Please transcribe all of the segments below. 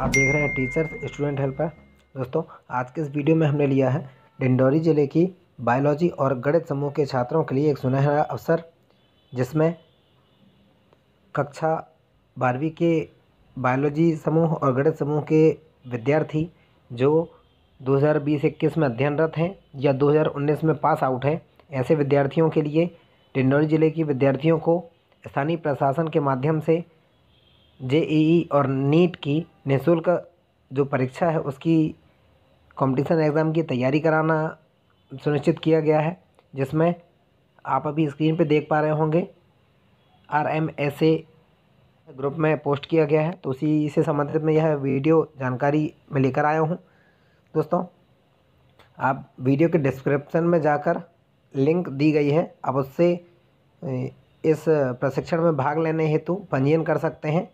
आप देख रहे हैं टीचर्स स्टूडेंट हेल्पर दोस्तों आज के इस वीडियो में हमने लिया है डिंडौरी जिले की बायोलॉजी और गणित समूह के छात्रों के लिए एक सुनहरा अवसर जिसमें कक्षा बारहवीं के बायोलॉजी समूह और गणित समूह के विद्यार्थी जो 2020-21 में अध्ययनरत हैं या 2019 में पास आउट हैं ऐसे विद्यार्थियों के लिए डिंडौरी जिले की विद्यार्थियों को स्थानीय प्रशासन के माध्यम से जे और नीट की निःशुल्क जो परीक्षा है उसकी कंपटीशन एग्ज़ाम की तैयारी कराना सुनिश्चित किया गया है जिसमें आप अभी स्क्रीन पे देख पा रहे होंगे R M S A group में पोस्ट किया गया है तो उसी से संबंधित में यह वीडियो जानकारी में लेकर आया हूँ दोस्तों आप वीडियो के डिस्क्रिप्शन में जाकर लिंक दी गई है आप उससे इस प्रशिक्षण में भाग लेने हेतु पंजीयन कर सकते हैं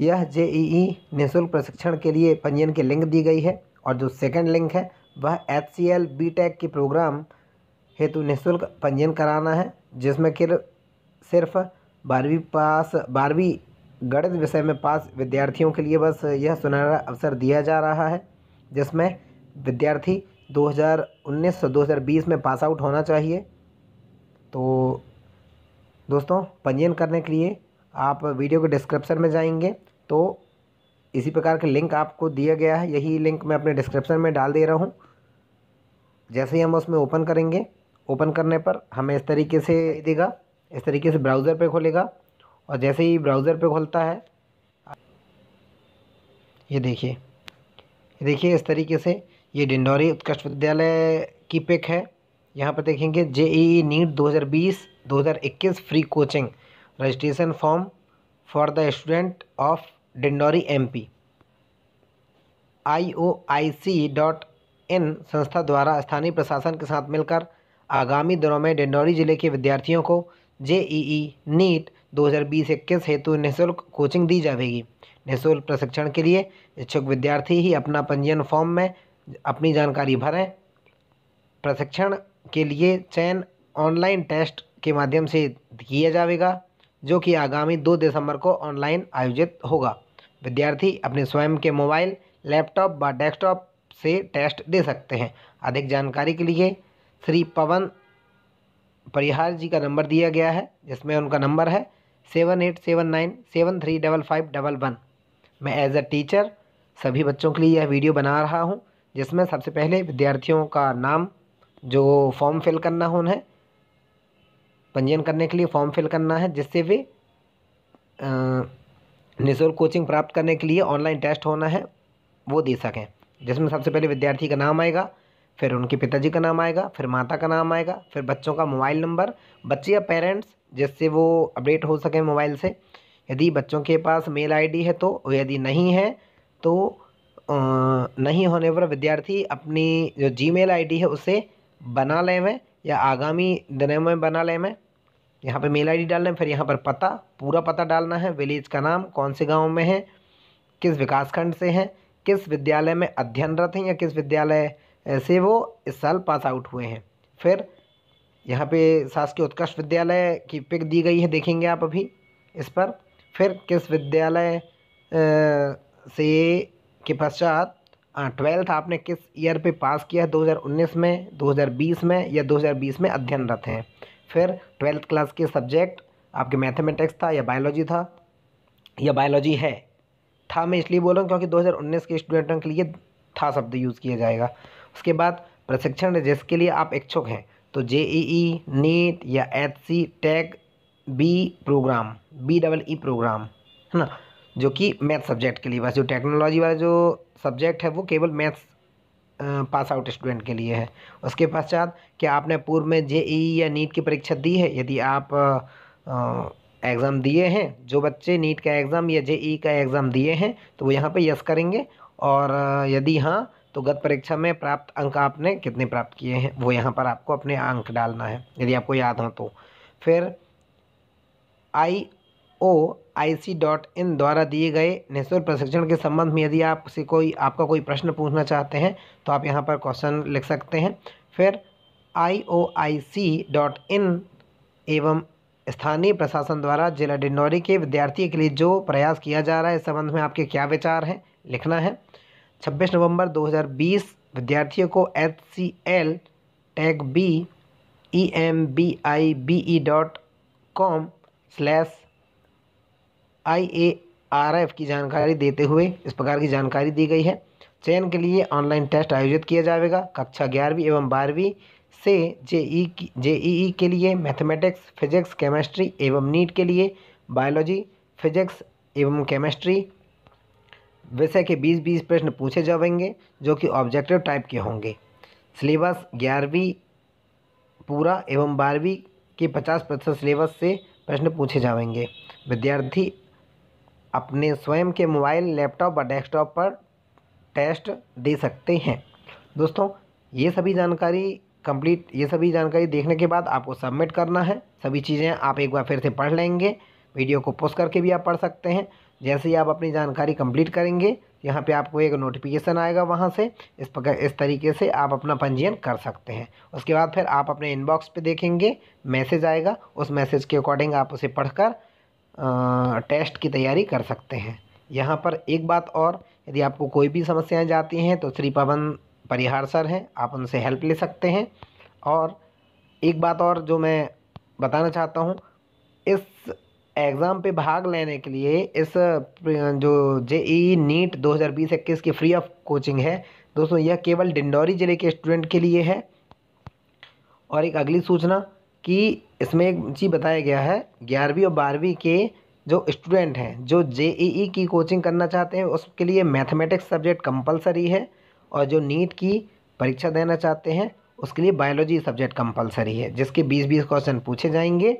यह जेईई निःशुल्क प्रशिक्षण के लिए पंजीयन की लिंक दी गई है और जो सेकंड लिंक है वह H C L B tech की प्रोग्राम हेतु निःशुल्क पंजीयन कराना है जिसमें कि सिर्फ बारहवीं पास बारहवीं गणित विषय में पास विद्यार्थियों के लिए बस यह सुनहरा अवसर दिया जा रहा है जिसमें विद्यार्थी 2019-2020 में पास आउट होना चाहिए तो दोस्तों पंजीयन करने के लिए आप वीडियो के डिस्क्रिप्शन में जाएंगे तो इसी प्रकार के लिंक आपको दिया गया है यही लिंक मैं अपने डिस्क्रिप्शन में डाल दे रहा हूँ जैसे ही हम उसमें ओपन करेंगे ओपन करने पर हमें इस तरीके से देगा इस तरीके से ब्राउज़र पे खोलेगा और जैसे ही ब्राउज़र पे खोलता है ये देखिए देखिए इस तरीके से ये डिंडौरी उत्कृष्ट विद्यालय की पिक है यहाँ पर देखेंगे J E NEET 2020 2021 free coaching registration form for the student of Dindori MP इन संस्था द्वारा स्थानीय प्रशासन के साथ मिलकर आगामी दिनों में डिंडौरी जिले के विद्यार्थियों को जेईई e e नीट बीस इक्कीस हेतु निःशुल्क कोचिंग दी जाएगी निःशुल्क प्रशिक्षण के लिए इच्छुक विद्यार्थी ही अपना पंजीयन फॉर्म में अपनी जानकारी भरें प्रशिक्षण के लिए चयन ऑनलाइन टेस्ट के माध्यम से किया जाएगा जो कि आगामी दो दिसंबर को ऑनलाइन आयोजित होगा विद्यार्थी अपने स्वयं के मोबाइल लैपटॉप व डेस्कटॉप से टेस्ट दे सकते हैं अधिक जानकारी के लिए श्री पवन परिहार जी का नंबर दिया गया है जिसमें उनका नंबर है seven eight seven nine seven three double five double one मैं एज अ टीचर सभी बच्चों के लिए यह वीडियो बना रहा हूँ जिसमें सबसे पहले विद्यार्थियों का नाम जो फॉर्म फिल करना उन्हें पंजीयन करने के लिए फॉर्म फिल करना है जिससे वे निःशुल्क कोचिंग प्राप्त करने के लिए ऑनलाइन टेस्ट होना है वो दे सकें जिसमें सबसे पहले विद्यार्थी का नाम आएगा फिर उनके पिताजी का नाम आएगा फिर माता का नाम आएगा फिर बच्चों का मोबाइल नंबर बच्चे या पेरेंट्स जिससे वो अपडेट हो सकें मोबाइल से यदि बच्चों के पास मेल आईडी है तो यदि नहीं है तो नहीं होने पर विद्यार्थी अपनी जो जीमेल आईडी है उसे बना लें वह या आगामी दिनों में बना ले मैं यहाँ पे मेल आईडी डालना है फिर यहाँ पर पता पूरा पता डालना है विलेज का नाम कौन से गांव में है किस विकासखंड से हैं किस विद्यालय में अध्ययनरत हैं या किस विद्यालय से वो इस साल पास आउट हुए हैं फिर यहाँ पे शासकीय उत्कृष्ट विद्यालय की पिक दी गई है देखेंगे आप अभी इस पर फिर किस विद्यालय से के पश्चात हाँ, ट्वेल्थ आपने किस ईयर पे पास किया है 2019 में 2020 में या 2020 में अध्ययनरत हैं फिर ट्वेल्थ क्लास के सब्जेक्ट आपके मैथमेटिक्स था या बायोलॉजी था या बायोलॉजी है था मैं इसलिए बोल रहा हूँ क्योंकि 2019 के स्टूडेंटों के लिए था शब्द यूज़ किया जाएगा उसके बाद प्रशिक्षण जिसके लिए आप इच्छुक हैं तो जे ई नीट या H C tag B program B double E program है ना जो कि मैथ सब्जेक्ट के लिए बस जो टेक्नोलॉजी वाला जो सब्जेक्ट है वो केवल मैथ्स पास आउट स्टूडेंट के लिए है उसके पश्चात क्या आपने पूर्व में जे e e या नीट की परीक्षा दी है यदि आप एग्ज़ाम दिए हैं जो बच्चे नीट का एग्ज़ाम या जे e का एग्ज़ाम दिए हैं तो वो यहाँ पर यस करेंगे और यदि हाँ तो गत परीक्षा में प्राप्त अंक आपने कितने प्राप्त किए हैं वो यहाँ पर आपको अपने अंक डालना है यदि आपको याद हो तो फिर आई ओ आई सी डॉट इन द्वारा दिए गए निःशुल्क प्रशिक्षण के संबंध में यदि आप से कोई आपका कोई प्रश्न पूछना चाहते हैं तो आप यहाँ पर क्वेश्चन लिख सकते हैं फिर आई ओ आई सी डॉट इन एवं स्थानीय प्रशासन द्वारा जिला डिंडौरी के विद्यार्थी के लिए जो प्रयास किया जा रहा है इस संबंध में आपके क्या विचार हैं लिखना है 26 नवंबर 2020 विद्यार्थियों को H C L tag B E M B I B E dot com slash IARF की जानकारी देते हुए इस प्रकार की जानकारी दी गई है चयन के लिए ऑनलाइन टेस्ट आयोजित किया जाएगा कक्षा ग्यारहवीं एवं बारहवीं से जेई जेईई के लिए मैथमेटिक्स फिजिक्स केमिस्ट्री एवं नीट के लिए बायोलॉजी फिजिक्स एवं केमिस्ट्री विषय के बीस बीस प्रश्न पूछे जाएंगे जो कि ऑब्जेक्टिव टाइप के होंगे सिलेबस ग्यारहवीं पूरा एवं बारहवीं के पचास प्रतिशत सिलेबस से प्रश्न पूछे जाएंगे विद्यार्थी अपने स्वयं के मोबाइल लैपटॉप व डेस्कटॉप पर टेस्ट दे सकते हैं दोस्तों ये सभी जानकारी कंप्लीट ये सभी जानकारी देखने के बाद आपको सबमिट करना है सभी चीज़ें आप एक बार फिर से पढ़ लेंगे वीडियो को पोस्ट करके भी आप पढ़ सकते हैं जैसे ही आप अपनी जानकारी कंप्लीट करेंगे यहाँ पे आपको एक नोटिफिकेशन आएगा वहाँ से इस प्रकार इस तरीके से आप अपना पंजीयन कर सकते हैं उसके बाद फिर आप अपने इनबॉक्स पे देखेंगे मैसेज आएगा उस मैसेज के अकॉर्डिंग आप उसे पढ़कर टेस्ट की तैयारी कर सकते हैं यहाँ पर एक बात और यदि आपको कोई भी समस्याएं जाती हैं तो श्री पवन परिहार सर हैं आप उनसे हेल्प ले सकते हैं और एक बात और जो मैं बताना चाहता हूँ इस एग्ज़ाम पे भाग लेने के लिए इस जो जे ई नीट दो हज़ार बीस इक्कीस की फ्री ऑफ कोचिंग है दोस्तों यह केवल डिंडौरी ज़िले के स्टूडेंट के लिए है और एक अगली सूचना कि इसमें एक चीज़ बताया गया है ग्यारहवीं और बारहवीं के जो स्टूडेंट हैं जो जे ई ई की कोचिंग करना चाहते हैं उसके लिए मैथमेटिक्स सब्जेक्ट कंपलसरी है और जो नीट की परीक्षा देना चाहते हैं उसके लिए बायोलॉजी सब्जेक्ट कंपलसरी है जिसके बीस बीस क्वेश्चन पूछे जाएंगे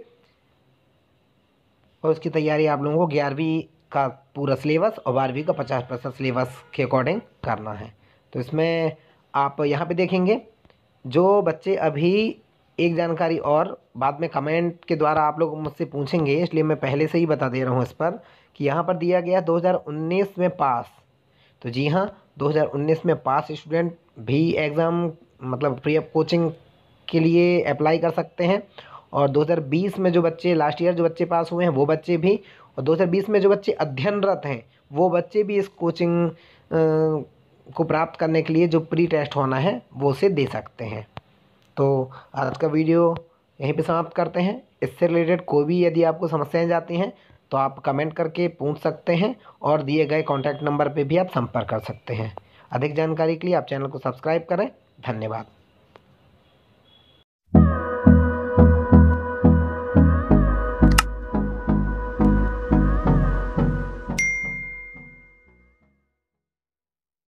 और उसकी तैयारी आप लोगों को ग्यारहवीं का पूरा सिलेबस और बारहवीं का पचास परसेंट सिलेबस के अकॉर्डिंग करना है तो इसमें आप यहाँ पे देखेंगे जो बच्चे अभी एक जानकारी और बाद में कमेंट के द्वारा आप लोग मुझसे पूछेंगे इसलिए मैं पहले से ही बता दे रहा हूँ इस पर कि यहाँ पर दिया गया 2019 में पास तो जी हाँ 2019 में पास स्टूडेंट भी एग्ज़ाम मतलब प्री कोचिंग के लिए अप्लाई कर सकते हैं और 2020 में जो बच्चे लास्ट ईयर जो बच्चे पास हुए हैं वो बच्चे भी और 2020 में जो बच्चे अध्ययनरत हैं वो बच्चे भी इस कोचिंग को प्राप्त करने के लिए जो प्री टेस्ट होना है वो उसे दे सकते हैं तो आज का वीडियो यहीं पे समाप्त करते हैं इससे रिलेटेड कोई भी यदि आपको समस्याएं जाती हैं तो आप कमेंट करके पूछ सकते हैं और दिए गए कॉन्टैक्ट नंबर पर भी आप संपर्क कर सकते हैं अधिक जानकारी के लिए आप चैनल को सब्सक्राइब करें धन्यवाद